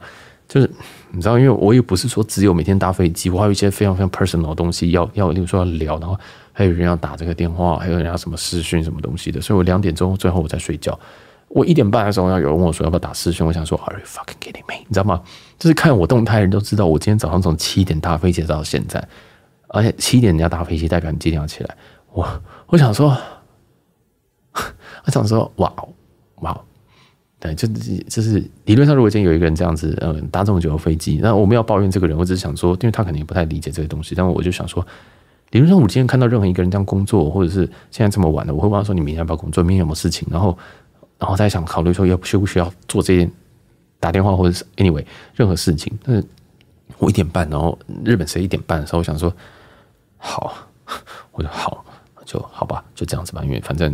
就是你知道，因为我又不是说只有每天搭飞机，我还有一些非常非常 personal 的东西要要，例如说要聊，然后还有人要打这个电话，还有人要什么私讯什么东西的，所以我两点钟最后我在睡觉。我一点半的时候，要有人问我说要不要打私讯，我想说 Are you fucking kidding me？你知道吗？就是看我动态人都知道，我今天早上从七点搭飞机到现在，而且七点人家搭飞机，代表你今天要起来。我我想说。他常说：“哇哦，哇哦，对，就是就是理论上，如果今天有一个人这样子，嗯，搭这么久的飞机，那我们要抱怨这个人，我只是想说，因为他肯定也不太理解这个东西。但我就想说，理论上，我今天看到任何一个人这样工作，或者是现在这么晚了，我会问他说：‘你明天要不要工作？明天有什么事情？’然后，然后再想考虑说，要需不需要做这件打电话，或者是 anyway 任何事情。但是。我一点半，然后日本时间一点半的时候，我想说，好，我就好就好吧，就这样子吧，因为反正。”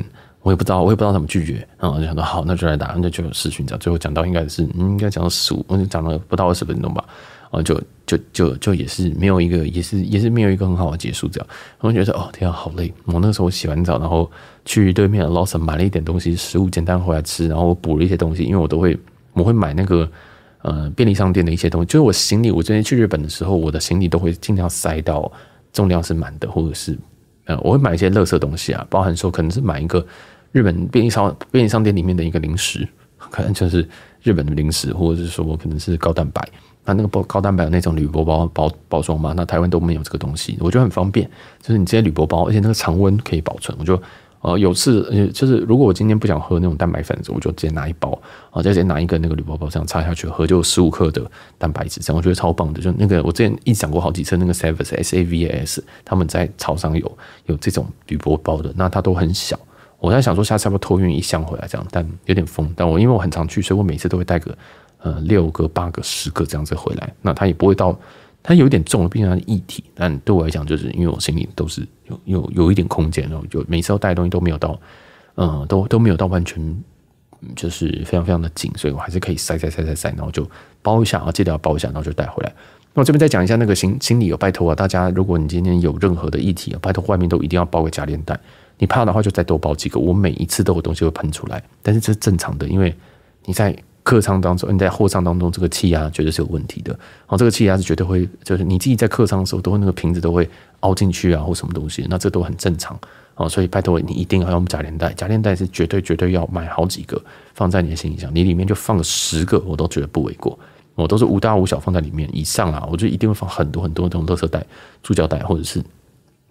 我也不知道，我也不知道怎么拒绝然我就想说，好，那就来打，那就有事情讲。最后讲到应该是应该讲到十五，我就讲了不到二十分钟吧。然后就就就就也是没有一个，也是也是没有一个很好的结束。这样，我觉得哦，天啊，好累！我那时候我洗完澡，然后去对面老沈买了一点东西，食物简单回来吃，然后我补了一些东西，因为我都会我会买那个呃便利商店的一些东西。就是我行李，我之前去日本的时候，我的行李都会尽量塞到重量是满的，或者是呃我会买一些乐色东西啊，包含说可能是买一个。日本便利商便利商店里面的一个零食，可能就是日本的零食，或者是说，我可能是高蛋白。那那个包高蛋白有那种铝箔包包包装嘛？那台湾都没有这个东西，我觉得很方便。就是你直接铝箔包，而且那个常温可以保存。我就呃有次就是，如果我今天不想喝那种蛋白粉我就直接拿一包啊，再直接拿一个那个铝箔包这样插下去喝，就十五克的蛋白质。这样我觉得超棒的。就那个我之前一讲过好几次，那个 s a v e s S A V S 他们在潮商有有这种铝箔包的，那它都很小。我在想说，下次要不要托运一箱回来？这样，但有点疯。但我因为我很常去，所以我每次都会带个，呃，六个、八个、十个这样子回来。那它也不会到，它有一点重了，毕竟它是一体。但对我来讲，就是因为我心里都是有有有一点空间，然后就每次要带的东西都没有到，嗯，都都没有到完全就是非常非常的紧，所以我还是可以塞塞塞塞塞，然后就包一下啊，记得要包一下，然后就带回来。那我这边再讲一下那个行行李，有拜托啊，大家如果你今天有任何的议题啊，拜托外面都一定要包个假链袋。你怕的话就再多包几个，我每一次都有东西会喷出来，但是这是正常的，因为你在客舱当中，你在货舱当中，这个气压绝对是有问题的。然后这个气压是绝对会，就是你自己在客舱的时候，都会那个瓶子都会凹进去啊，或什么东西，那这都很正常。哦，所以拜托你一定要用假链袋，假链袋是绝对绝对要买好几个放在你的行李箱，你里面就放十个，我都觉得不为过。我都是五大五小放在里面，以上啊，我就一定会放很多很多这种乐色袋、塑胶袋或者是。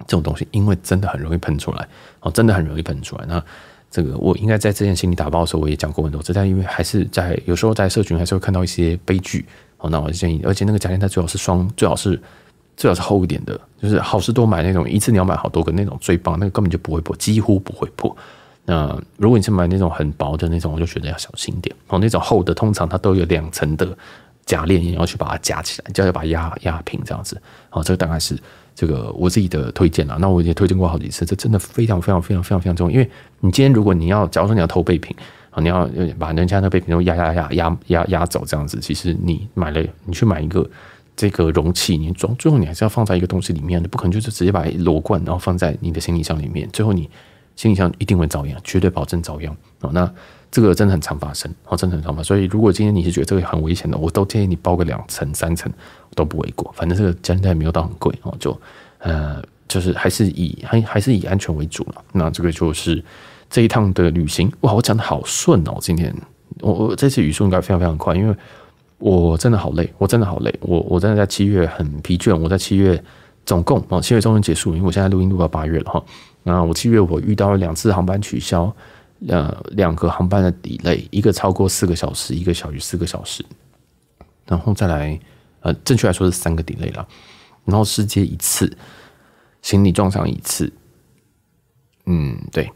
这种东西，因为真的很容易喷出来哦，真的很容易喷出来。那这个我应该在之前行李打包的时候，我也讲过很多。次，但因为还是在有时候在社群还是会看到一些悲剧哦。那我就建议，而且那个夹链它最好是双，最好是最好是厚一点的，就是好事多买那种，一次你要买好多个那种最棒，那个根本就不会破，几乎不会破。那如果你去买那种很薄的那种，我就觉得要小心点哦。那种厚的，通常它都有两层的。夹链也要去把它夹起来，就要把它压压平这样子。好，这个大概是这个我自己的推荐了。那我也推荐过好几次，这真的非常非常非常非常非常重要。因为你今天如果你要，假如说你要偷备品，啊，你要把人家那备品都压压压压压压走这样子，其实你买了，你去买一个这个容器，你装，最后你还是要放在一个东西里面，你不可能就是直接把裸罐然后放在你的行李箱里面，最后你行李箱一定会遭殃，绝对保证遭殃。哦，那。这个真的很常发生，哦，真的很常发生。所以，如果今天你是觉得这个很危险的，我都建议你包个两层、三层都不为过。反正这个现在没有到很贵哦，就呃，就是还是以还还是以安全为主了。那这个就是这一趟的旅行哇，我讲的好顺哦。今天我我这次语速应该非常非常快，因为我真的好累，我真的好累。我我真的在七月很疲倦。我在七月总共哦，七月中旬结束，因为我现在录音录到八月了哈。那我七月我遇到了两次航班取消。呃，两个航班的底类，一个超过四个小时，一个小于四个小时，然后再来，呃，正确来说是三个底类了。然后失机一次，行李撞上一次，嗯，对，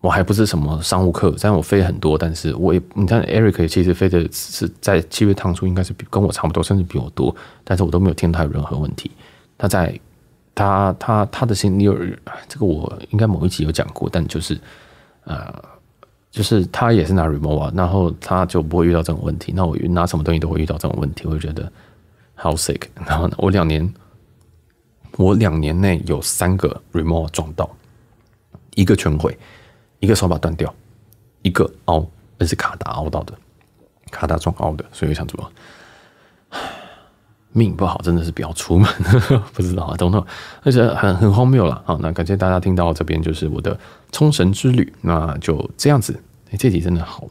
我还不是什么商务客，虽然我飞很多，但是我也你看，Eric 其实飞的是在七月趟数应该是跟我差不多，甚至比我多，但是我都没有听他有任何问题。他在他他他的行李，这个我应该某一集有讲过，但就是。啊，就是他也是拿 removal，然后他就不会遇到这种问题。那我拿什么东西都会遇到这种问题，我就觉得 how sick。然后我两年，我两年内有三个 removal 撞到，一个全毁，一个手把断掉，一个凹，那是卡达凹到的，卡达撞凹的。所以我想说。命不好，真的是不要出门，不知道啊，等等，而且很很荒谬了好，那感谢大家听到这边，就是我的冲绳之旅，那就这样子。哎，这集真的好，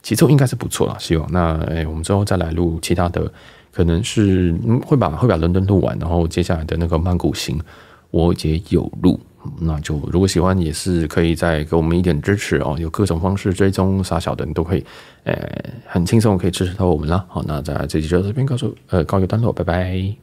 节奏应该是不错了，希望那诶，我们之后再来录其他的，可能是会把会把伦敦录完，然后接下来的那个曼谷行我也有录。那就如果喜欢也是可以再给我们一点支持哦，有各种方式追踪傻小的你都可以，诶，很轻松可以支持到我们啦。好，那在这期就到这边告诉呃告一段落，拜拜。